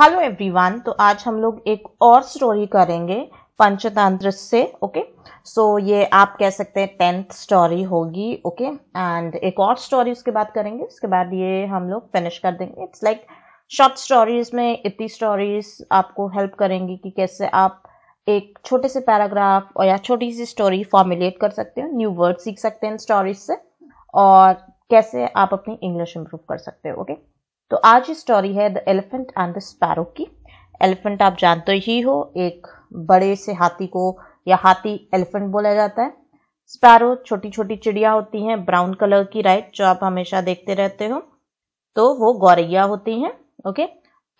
Hello everyone तो आज हम लोग एक और स्टोरी करेंगे पंचतंत्र से ओके सो so, ये आप कह सकते हैं टेंथ स्टोरी होगी ओके एंड एक और स्टोरी उसके बाद करेंगे उसके बाद ये हम लोग फिनिश कर देंगे इट्स लाइक शॉर्ट स्टोरीज में इतनी स्टोरीज आपको हेल्प करेंगी कि कैसे आप एक छोटे से पैराग्राफ और या छोटी सी स्टोरी फॉर्मुलेट कर सकते हो न्यू वर्ड सीख सकते हैं स्टोरीज से और कैसे आप अपनी इंग्लिश इम्प्रूव कर सकते हो ओके okay? तो आज स्टोरी है the elephant and the sparrow की एलिफेंट आप जानते ही हो एक बड़े से हाथी को या हाथी एलिफेंट बोला जाता है स्पैरो छोटी छोटी चिड़िया होती हैं ब्राउन कलर की राइट जो आप हमेशा देखते रहते हो तो वो गौरैया होती हैं ओके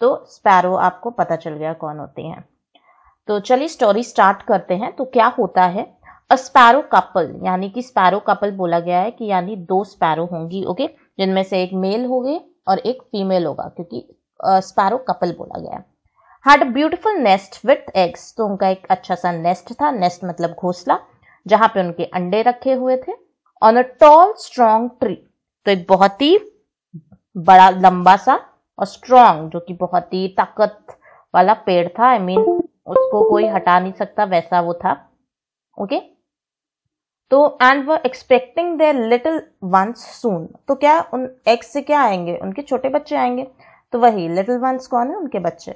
तो स्पैरो आपको पता चल गया कौन होती हैं तो चलिए स्टोरी स्टार्ट करते हैं तो क्या होता है अ स्पैरो कपल यानी कि स्पैरो कपल बोला गया है कि यानी दो स्पैरो होंगी ओके जिनमें से एक मेल होगी और एक फीमेल होगा क्योंकि स्पैरो कपल बोला गया है had a beautiful nest with eggs तो उनका एक अच्छा सा नेस्ट था नेस्ट मतलब घोसला जहां पे उनके अंडे रखे हुए थे on a tall strong tree तो एक बहुत ही बड़ा लंबा सा और स्ट्रॉन्ग जो कि बहुत ही ताकत वाला पेड़ था आई I मीन mean, उसको कोई हटा नहीं सकता वैसा वो था ओके okay? तो and were expecting their little ones soon तो क्या उन एग्स से क्या आएंगे उनके छोटे बच्चे आएंगे तो वही लिटिल वंस कौन है उनके बच्चे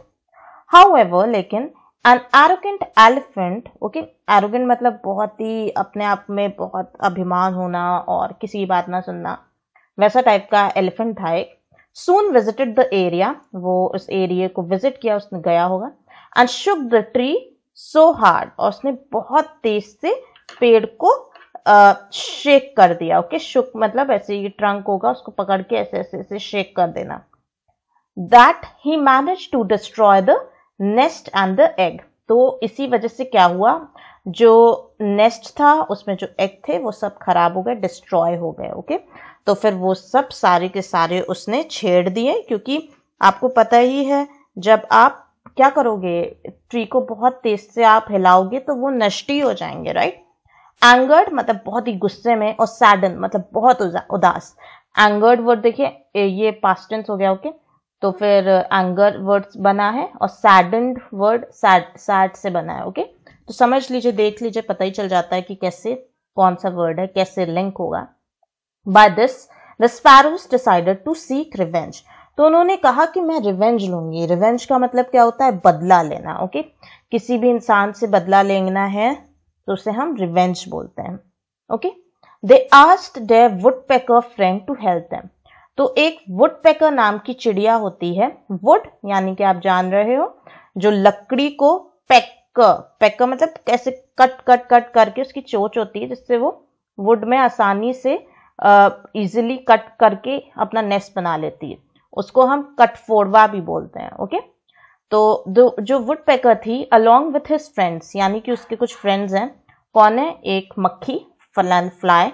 हाउ एवर लेकिन an arrogant elephant okay arrogant मतलब बहुत ही अपने आप में बहुत अभिमान होना और किसी की बात ना सुनना वैसा टाइप का एलिफेंट था एक सून विजिटेड द एरिया वो उस एरिए को विजिट किया उसने गया होगा and shook the tree so hard और उसने बहुत तेज से पेड़ को शेक कर दिया ओके शुक मतलब ऐसे ये ट्रंक होगा उसको पकड़ के ऐसे ऐसे ऐसे शेक कर देना that he manage to destroy the nest and the egg तो इसी वजह से क्या हुआ जो नेस्ट था उसमें जो एग थे वो सब खराब हो गए डिस्ट्रॉय हो गए ओके तो फिर वो सब सारे के सारे उसने छेड़ दिए क्योंकि आपको पता ही है जब आप क्या करोगे ट्री को बहुत तेज से आप हिलाओगे तो वो नष्टी हो जाएंगे राइट एंगर्ड मतलब बहुत ही गुस्से में और सैडन मतलब बहुत उदास एंगर्ड वर्ड देखिए ये पास टेंस हो गया ओके तो फिर एंगर वर्ड्स बना है और सैडेंड वर्ड सैड सैड से बना है ओके तो समझ लीजिए देख लीजिए पता ही चल जाता है कि कैसे कौन सा वर्ड है कैसे लिंक होगा by this the sparrows decided to seek revenge तो उन्होंने कहा कि मैं रिवेंज लूंगी रिवेंज का मतलब क्या होता है बदला लेना ओके किसी भी इंसान से बदला लेना है तो उसे हम रिवेंज बोलते हैं okay they asked the woodpecker friend to help them तो एक वुड पैकर नाम की चिड़िया होती है वुड यानी कि आप जान रहे हो जो लकड़ी को पैकर पैकर मतलब कैसे कट कट कट करके उसकी चोच होती है जिससे वो वुड में आसानी से इजिली कट करके अपना नेस्ट बना लेती है उसको हम फोड़वा भी बोलते हैं ओके okay? तो जो वुड पैकर थी अलोंग विथ हिज फ्रेंड्स यानी कि उसके कुछ फ्रेंड्स हैं कौन है एक मक्खी फलन फ्लाई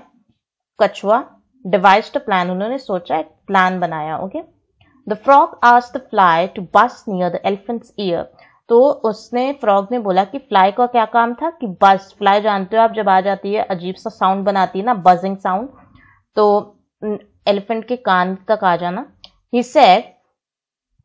कछुआ डिवाइस प्लान उन्होंने सोचा एक प्लान बनाया ओके द फ्रॉग आज the fly to buzz near the elephant's ear तो उसने फ्रॉग ने बोला कि फ्लाई का क्या काम था कि बस फ्लाई जानते हो आप जब आ जाती है अजीब सा साउंड बनाती है ना बजिंग साउंड तो एलिफेंट के कान तक आ जाना he said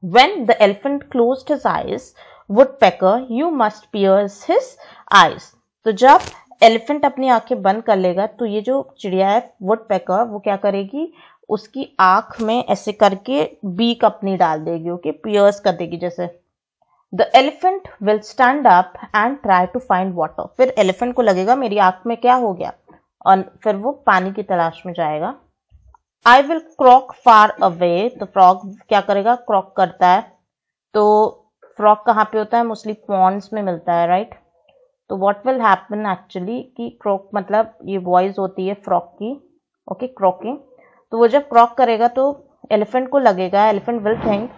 When the elephant closed his eyes, woodpecker, you must pierce his eyes. तो जब एलिफेंट अपनी आंखें बंद कर लेगा तो ये जो चिड़िया है वुड पैकर वो क्या करेगी उसकी आंख में ऐसे करके बीक अपनी डाल देगी ओके पियर्स कर देगी जैसे the elephant will stand up and try to find water फिर एलिफेंट को लगेगा मेरी आंख में क्या हो गया और फिर वो पानी की तलाश में जाएगा I will croak far away तो फ्रॉग क्या करेगा क्रॉक करता है तो फ्रॉग कहाँ पे होता है मोस्टली पॉन्ड्स में मिलता है राइट तो वॉट विल हैपन एक्चुअली कि क्रॉक मतलब ये वॉइस होती है फ्रॉक की ओके क्रॉकिंग तो वो जब क्रॉक करेगा तो एलिफेंट को लगेगा elephant will think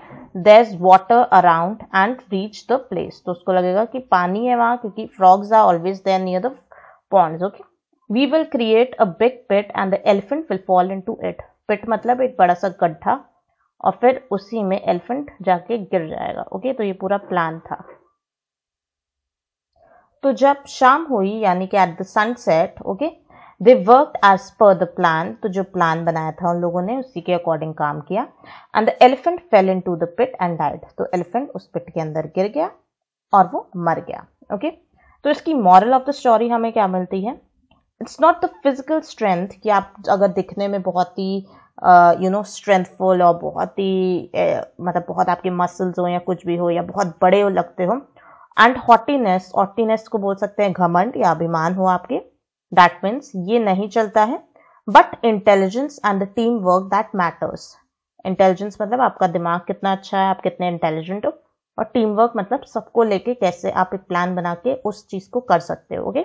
there is water around and reach the place तो उसको लगेगा कि पानी है वहाँ क्योंकि frogs are always there near the ponds okay we will create a big pit and the elephant will fall into it pit मतलब एक बड़ा सा गड्ढा और फिर उसी में एलिफेंट जाके गिर जाएगा ओके तो ये पूरा प्लान था तो जब शाम हुई यानी कि at the sunset okay they work as per the plan तो जो प्लान बनाया था उन लोगों ने उसी के अकॉर्डिंग काम किया and the elephant fell into the pit and died तो एलिफेंट उस पिट के अंदर गिर गया और वो मर गया ओके तो इसकी मॉरल ऑफ द स्टोरी हमें क्या मिलती है it's not the physical strength कि आप अगर दिखने में बहुत ही यू नो स्ट्रेंथफुल और बहुत ही uh, मतलब बहुत आपके मसल्स हो या कुछ भी हो या बहुत बड़े हो लगते हो एंड हॉटीनेस हॉटीनेस को बोल सकते हैं घमंड या अभिमान हो आपके दैट मीन्स ये नहीं चलता है but intelligence and the teamwork that matters intelligence मतलब आपका दिमाग कितना अच्छा है आप कितने इंटेलिजेंट हो और टीम वर्क मतलब सबको लेके कैसे आप एक प्लान बना के उस चीज को कर सकते हो ओके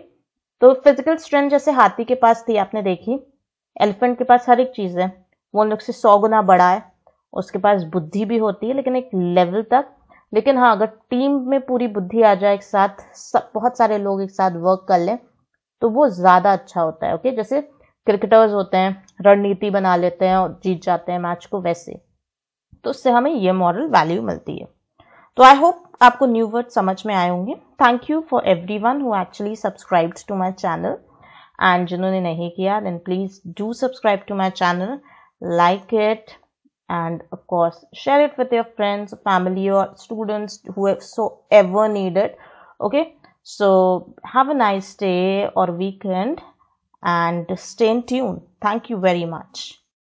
तो फिजिकल स्ट्रेंथ जैसे हाथी के पास थी आपने देखी एलिफेंट के पास हर एक चीज है वो उन लोग से सौ गुना बड़ा है उसके पास बुद्धि भी होती है लेकिन एक लेवल तक लेकिन हाँ अगर टीम में पूरी बुद्धि आ जाए एक साथ सब बहुत सारे लोग एक साथ वर्क कर लें तो वो ज़्यादा अच्छा होता है ओके जैसे क्रिकेटर्स होते हैं रणनीति बना लेते हैं और जीत जाते हैं मैच को वैसे तो उससे हमें ये मॉरल वैल्यू मिलती है तो आई होप आपको न्यू वर्ड समझ में आए होंगे thank you for everyone who actually subscribed to my channel and जिन्होंने नहीं किया then please do subscribe to my channel like it and of course share it with your friends family or students who have so need it okay so have a nice day or weekend and stay in tune thank you very much